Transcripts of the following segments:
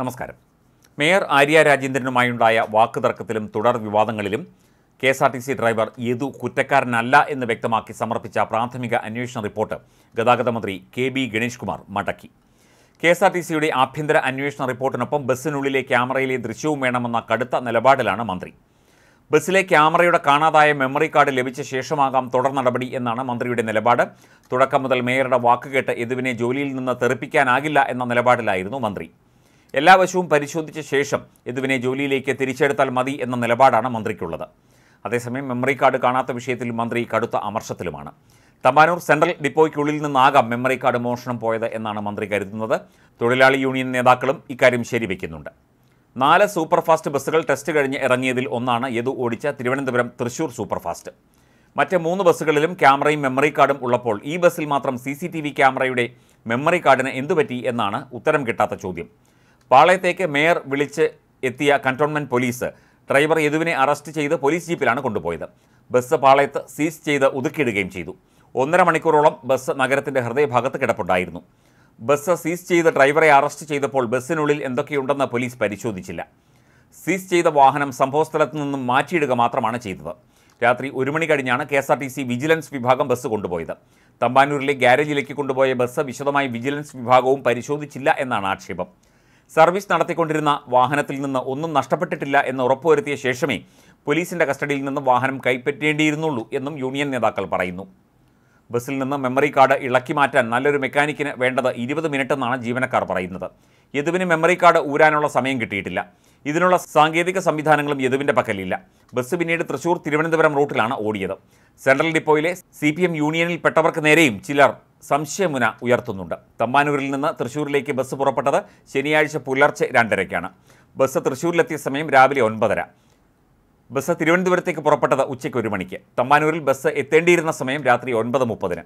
നമസ്കാരം മേയർ ആര്യ രാജേന്ദ്രനുമായുണ്ടായ വാക്കുതർക്കത്തിലും തുടർ വിവാദങ്ങളിലും K S R T C driver Yadu കുറ്റക്കാരനല്ല എന്ന് വ്യക്തമാക്കി സമർപ്പിച്ച പ്രാഥമിക അന്വേഷണ റിപ്പോർട്ട് ഗതാഗത മന്ത്രി കെ ബി ഗണേഷ് കുമാർ മടക്കി കെ എസ് ആർ ടി സിയുടെ ആഭ്യന്തര അന്വേഷണ റിപ്പോർട്ടിനൊപ്പം ബസ്സിനുള്ളിലെ ക്യാമറയിലെ ദൃശ്യവും വേണമെന്ന കടുത്ത നിലപാടിലാണ് മന്ത്രി ബസ്സിലെ ക്യാമറയുടെ കാണാതായ മെമ്മറി കാർഡ് ലഭിച്ച ശേഷമാകാം തുടർ നടപടി എന്നാണ് മന്ത്രിയുടെ നിലപാട് തുടക്കം മുതൽ മേയറുടെ വാക്കുകേട്ട് യദുവിനെ ജോലിയിൽ നിന്ന് തെറിപ്പിക്കാനാകില്ല എന്ന നിലപാടിലായിരുന്നു മന്ത്രി എല്ലാ വശവും പരിശോധിച്ച ശേഷം യദുവിനെ ജോലിയിലേക്ക് തിരിച്ചെടുത്താൽ മതി എന്ന നിലപാടാണ് മന്ത്രിക്കുള്ളത് അതേസമയം മെമ്മറി കാർഡ് കാണാത്ത വിഷയത്തിൽ മന്ത്രി കടുത്ത അമർഷത്തിലുമാണ് തമ്പാനൂർ സെൻട്രൽ ഡിപ്പോയ്ക്കുള്ളിൽ നിന്നാകാം മെമ്മറി കാർഡ് മോഷണം പോയത് എന്നാണ് മന്ത്രി കരുതുന്നത് തൊഴിലാളി യൂണിയൻ നേതാക്കളും ഇക്കാര്യം ശരിവയ്ക്കുന്നുണ്ട് നാല് സൂപ്പർഫാസ്റ്റ് ബസ്സുകൾ ടെസ്റ്റ് കഴിഞ്ഞ് ഇറങ്ങിയതിൽ ഒന്നാണ് യദു ഓടിച്ച തിരുവനന്തപുരം തൃശൂർ സൂപ്പർഫാസ്റ്റ് മറ്റ് മൂന്ന് ബസ്സുകളിലും ക്യാമറയും മെമ്മറി കാർഡും ഉള്ളപ്പോൾ ഈ ബസ്സിൽ മാത്രം സി ക്യാമറയുടെ മെമ്മറി കാർഡിന് എന്തുപറ്റി എന്നാണ് ഉത്തരം കിട്ടാത്ത ചോദ്യം പാളയത്തേക്ക് മേയർ വിളിച്ച് എത്തിയ കണ്ടോൺമെൻറ്റ് പോലീസ് ഡ്രൈവർ യദുവിനെ അറസ്റ്റ് ചെയ്ത് പോലീസ് ജീപ്പിലാണ് കൊണ്ടുപോയത് ബസ് പാളയത്ത് സീസ് ചെയ്ത് ഒതുക്കിയിടുകയും ചെയ്തു ഒന്നര മണിക്കൂറോളം ബസ് നഗരത്തിൻ്റെ ഹൃദയഭാഗത്ത് കിടപ്പുണ്ടായിരുന്നു ബസ് സീസ് ചെയ്ത് ഡ്രൈവറെ അറസ്റ്റ് ചെയ്തപ്പോൾ ബസ്സിനുള്ളിൽ എന്തൊക്കെയുണ്ടെന്ന് പോലീസ് പരിശോധിച്ചില്ല സീസ് ചെയ്ത വാഹനം സംഭവസ്ഥലത്ത് നിന്നും മാറ്റിയിടുക മാത്രമാണ് ചെയ്തത് രാത്രി ഒരു മണി കഴിഞ്ഞാണ് K S R T C vigilance വിഭാഗം ബസ് കൊണ്ടുപോയത് തമ്പാനൂരിലെ ഗ്യാരേജിലേക്ക് കൊണ്ടുപോയ ബസ് വിശദമായി വിജിലൻസ് വിഭാഗവും പരിശോധിച്ചില്ല എന്നാണ് ആക്ഷേപം സർവീസ് നടത്തിക്കൊണ്ടിരുന്ന വാഹനത്തിൽ നിന്ന് ഒന്നും നഷ്ടപ്പെട്ടിട്ടില്ല എന്ന് ഉറപ്പുവരുത്തിയ ശേഷമേ പോലീസിന്റെ കസ്റ്റഡിയിൽ നിന്ന് വാഹനം കൈപ്പറ്റേണ്ടിയിരുന്നുള്ളൂ എന്നും യൂണിയൻ നേതാക്കൾ പറയുന്നു ബസ്സിൽ നിന്ന് മെമ്മറി കാർഡ് ഇളക്കി മാറ്റാൻ നല്ലൊരു മെക്കാനിക്കിന് വേണ്ടത് ഇരുപത് മിനിറ്റ് എന്നാണ് ജീവനക്കാർ പറയുന്നത് യദുവിന് മെമ്മറി കാർഡ് ഊരാനുള്ള സമയം കിട്ടിയിട്ടില്ല ഇതിനുള്ള സാങ്കേതിക സംവിധാനങ്ങളും യദുവിൻ്റെ പക്കലില്ല ബസ് പിന്നീട് തൃശൂർ തിരുവനന്തപുരം റൂട്ടിലാണ് ഓടിയത് സെൻട്രൽ ഡിപ്പോയിലെ സി യൂണിയനിൽപ്പെട്ടവർക്ക് നേരെയും ചിലർ സംശയമുന ഉയർത്തുന്നുണ്ട് തമ്പാനൂരിൽ നിന്ന് തൃശ്ശൂരിലേക്ക് ബസ് പുറപ്പെട്ടത് ശനിയാഴ്ച പുലർച്ചെ രണ്ടരയ്ക്കാണ് ബസ് തൃശ്ശൂരിലെത്തിയ സമയം രാവിലെ ഒൻപതര ബസ് തിരുവനന്തപുരത്തേക്ക് പുറപ്പെട്ടത് ഉച്ചയ്ക്ക് ഒരു മണിക്ക് തമ്പാനൂരിൽ ബസ് എത്തേണ്ടിയിരുന്ന സമയം രാത്രി ഒൻപത് മുപ്പതിന്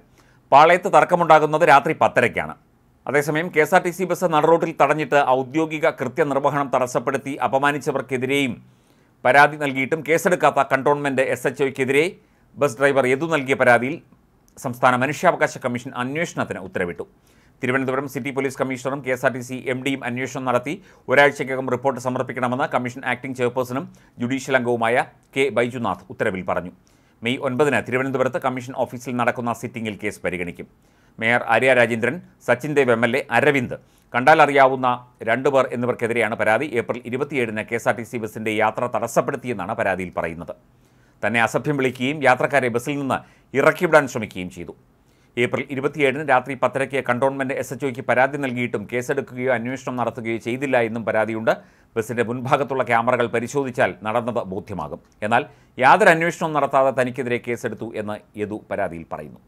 പാളയത്ത് തർക്കമുണ്ടാകുന്നത് രാത്രി പത്തരയ്ക്കാണ് അതേസമയം K S R T C bus നടുറോട്ടിൽ തടഞ്ഞിട്ട് ഔദ്യോഗിക കൃത്യനിർവഹണം തടസ്സപ്പെടുത്തി അപമാനിച്ചവർക്കെതിരെയും പരാതി നൽകിയിട്ടും കേസെടുക്കാത്ത cantonment S H bus driver Yadu നൽകിയ പരാതിയിൽ സംസ്ഥാന മനുഷ്യാവകാശ കമ്മീഷൻ അന്വേഷണത്തിന് ഉത്തരവിട്ടു തിരുവനന്തപുരം സിറ്റി പോലീസ് കമ്മീഷണറും K S R T C M ഡിയും അന്വേഷണം നടത്തി ഒരാഴ്ചയ്ക്കകം റിപ്പോർട്ട് സമർപ്പിക്കണമെന്ന് കമ്മീഷൻ ആക്ടിംഗ് ചെയർപേഴ്സണും ജുഡീഷ്യൽ അംഗവുമായ കെ ബൈജുനാഥ് ഉത്തരവിൽ പറഞ്ഞു മെയ് ഒൻപതിന് തിരുവനന്തപുരത്ത് കമ്മീഷൻ ഓഫീസിൽ നടക്കുന്ന സിറ്റിംഗിൽ കേസ് പരിഗണിക്കും mayor Arya Rajendran Sachin Dev M L A Aravind കണ്ടാലറിയാവുന്ന രണ്ടുപേർ എന്നിവർക്കെതിരെയാണ് പരാതി ഏപ്രിൽ ഇരുപത്തിയേഴിന് K S R T C ബസിൻ്റെ യാത്ര തടസ്സപ്പെടുത്തിയെന്നാണ് പരാതിയിൽ പറയുന്നത് തന്നെ അസഭ്യം വിളിക്കുകയും യാത്രക്കാരെ ബസ്സിൽ നിന്ന് ഇറക്കിവിടാൻ ശ്രമിക്കുകയും ചെയ്തു ഏപ്രിൽ ഇരുപത്തിയേഴിന് രാത്രി പത്തരയ്ക്ക് കണ്ടോൺമെൻറ്റ് എസ് എച്ച് ഒക്ക് പരാതി നൽകിയിട്ടും കേസെടുക്കുകയോ അന്വേഷണം നടത്തുകയോ ചെയ്തില്ല എന്നും പരാതിയുണ്ട് ബസ്സിൻ്റെ മുൻഭാഗത്തുള്ള ക്യാമറകൾ പരിശോധിച്ചാൽ നടന്നത് ബോധ്യമാകും എന്നാൽ യാതൊരു അന്വേഷണവും നടത്താതെ തനിക്കെതിരെ കേസെടുത്തു എന്ന് യദു പരാതിയിൽ പറയുന്നു